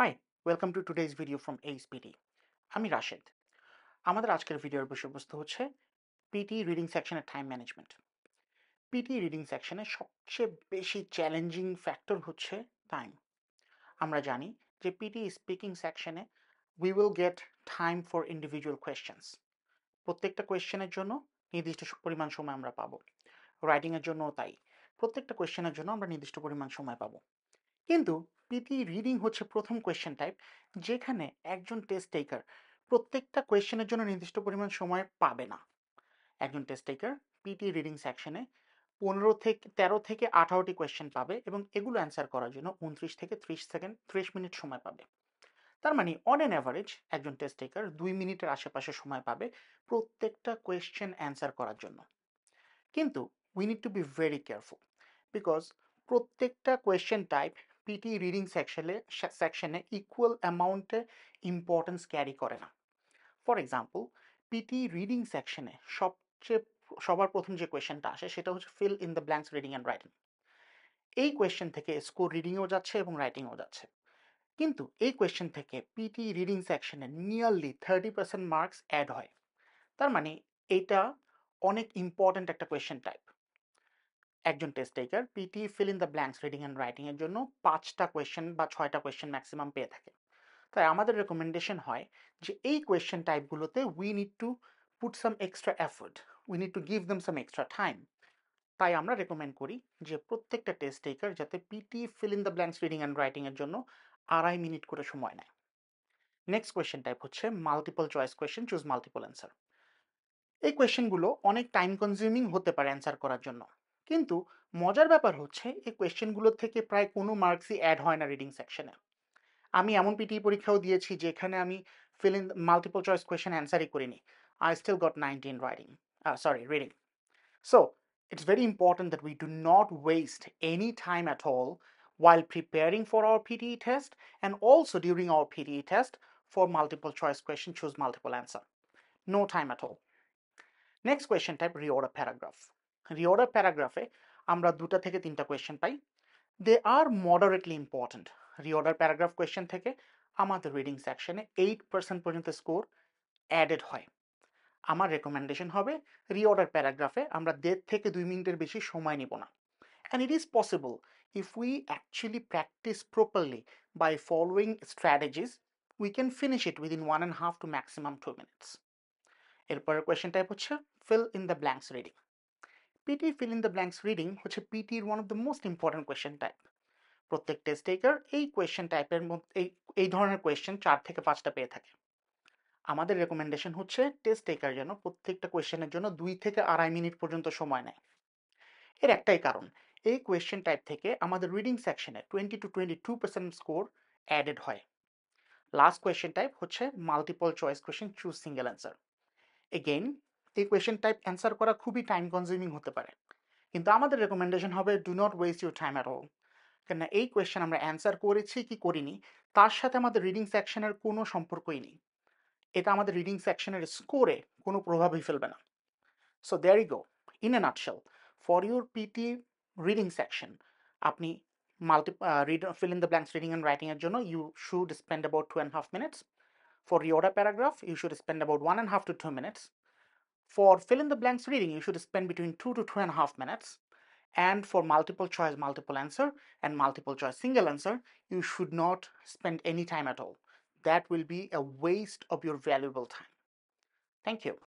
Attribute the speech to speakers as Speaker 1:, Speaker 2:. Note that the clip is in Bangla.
Speaker 1: High Hi, welcome to today's video from ASPD. আমি রাশেদ আমাদের আজকের ভিডিওর বিষয়বস্তু হচ্ছে পিটি রিডিং সেকশনের টাইম ম্যানেজমেন্ট পিটি রিডিং সেকশনে সবচেয়ে বেশি চ্যালেঞ্জিং ফ্যাক্টর হচ্ছে টাইম আমরা জানি যে পিটি স্পিকিং সেকশনে we will get time for individual questions প্রত্যেকটা কোয়েশ্চেনের জন্য নির্দিষ্ট পরিমাণ সময় আমরা পাবো রাইটিংয়ের জন্যও তাই প্রত্যেকটা কোয়েশ্চেনের জন্য আমরা নির্দিষ্ট পরিমাণ সময় পাবো কিন্তু পিটি রিডিং হচ্ছে প্রথম কোয়েশ্চেন টাইপ যেখানে একজন টেস্ট টেকার প্রত্যেকটা কোয়েশ্চেনের জন্য নির্দিষ্ট পরিমাণ সময় পাবে না একজন টেস্ট টেকার পিটি রিডিং সেকশনে পনেরো থেকে তেরো থেকে আঠারোটি কোয়েশ্চেন পাবে এবং এগুলো অ্যান্সার করার জন্য উনত্রিশ থেকে ত্রিশ সেকেন্ড ত্রিশ মিনিট সময় পাবে তার মানে অন অ্যান অ্যাভারেজ একজন টেস্ট টেকার দুই মিনিটের আশেপাশে সময় পাবে প্রত্যেকটা কোয়েশ্চেন অ্যান্সার করার জন্য কিন্তু we need to be very careful because প্রত্যেকটা কোয়েশ্চেন টাইপ পিটি রিডিং সেকশনে সেকশনে ইকুয়াল অ্যামাউন্টে ইম্পর্টেন্স ক্যারি করে না ফর এক্সাম্পল পিটি রিডিং সেকশনে সবচেয়ে সবার প্রথম যে কোয়েশ্চেনটা আসে সেটা হচ্ছে fill in the blanks reading and writing এই কোয়েশ্চেন থেকে স্কোর রিডিংও যাচ্ছে এবং রাইটিংও যাচ্ছে কিন্তু এই কোয়েশ্চেন থেকে পিটি রিডিং সেকশনে nearly thirty percent marks add হয় তার মানে এটা অনেক ইম্পর্ট্যান্ট একটা কোয়েশ্চেন টাইপ একজন test taker PT fill in the blanks reading and রাইটিংয়ের জন্য পাঁচটা কোয়েশ্চেন বা ছয়টা কোয়েশ্চেন ম্যাক্সিমাম পেয়ে থাকে তাই আমাদের রেকমেন্ডেশন হয় যে এই কোয়েশ্চেন টাইপগুলোতে we need to put some extra effort we need to give them some extra time তাই আমরা রেকমেন্ড করি যে প্রত্যেকটা টেস্ট টেকার যাতে PT fill in the blanks reading and রাইটিংয়ের জন্য আড়াই মিনিট করে সময় নেয় নেক্সট কোয়েশ্চেন টাইপ হচ্ছে multiple choice question choose multiple answer এই কোয়েশ্চেনগুলো অনেক টাইম কনজিউমিং হতে পারে অ্যান্সার করার জন্য কিন্তু মজার ব্যাপার হচ্ছে এই কোয়েশ্চেনগুলোর থেকে প্রায় কোনো মার্কসই অ্যাড হয় না রিডিং সেকশনে আমি এমন পিটিই পরীক্ষাও দিয়েছি যেখানে আমি fill in multiple choice question অ্যান্সারই করিনি I still got nineteen riding sorry reading so it's very important that we do not waste any time at all while preparing for our PTE test and also during our PTE test for multiple choice question choose multiple answer. No time at all. Next question type reorder paragraph. Reorder প্যারাগ্রাফে আমরা দুটা থেকে তিনটা কোয়েশ্চেন পাই they are moderately important reorder paragraph question থেকে আমাদের রিডিং সেকশনে এইট পার্সেন্ট পর্যন্ত স্কোর অ্যাডেড হয় আমার রেকমেন্ডেশন হবে রিওর্ডার প্যারাগ্রাফে আমরা দেড় থেকে দুই মিনিটের বেশি সময় নিব না and it is possible if we actually practice properly by following strategies we can finish it within one and half to maximum two minutes এরপরের কোয়েশ্চেন টাইপ হচ্ছে fill in the blanks reading PT fill in the blanks reading হচ্ছে পিটির one of the most important question type প্রত্যেক টেস্ট টেকার এই কোয়েশ্চেন টাইপের মধ্যে এই ধরনের কোয়েশ্চেন চার থেকে পাঁচটা পেয়ে থাকে আমাদের রেকমেন্ডেশন হচ্ছে টেস্ট টেকার যেন প্রত্যেকটা কোয়েশ্চেনের জন্য দুই থেকে আড়াই মিনিট পর্যন্ত সময় নেয় এর একটাই কারণ এই কোয়েশ্চেন টাইপ থেকে আমাদের রিডিং সেকশনে twenty two twenty two percent score added হয় লাস্ট কোয়েশ্চেন টাইপ হচ্ছে multiple choice question choose single answer again এই কোয়েশ্চেন টাইপ অ্যান্সার করা খুবই টাইম কনজিউমিং হতে পারে কিন্তু আমাদের রেকমেন্ডেশন হবে do not waste your time at all কেননা এই কোয়েশ্চেন আমরা অ্যান্সার করেছি কি করিনি তার সাথে আমাদের রিডিং সেকশনের কোনো সম্পর্কই নেই এটা আমাদের রিডিং সেকশনের স্কোরে কোনো প্রভাবই ফেলবে না so there we go in a nutshell for your PT reading section আপনি multi read fill in the blanks reading and রাইটিংয়ের জন্য you should spend about two and half minutes for reorder paragraph you should spend about one and half two two minutes For fill in the blanks reading, you should spend between two to two and a half minutes. And for multiple choice, multiple answer, and multiple choice, single answer, you should not spend any time at all. That will be a waste of your valuable time. Thank you.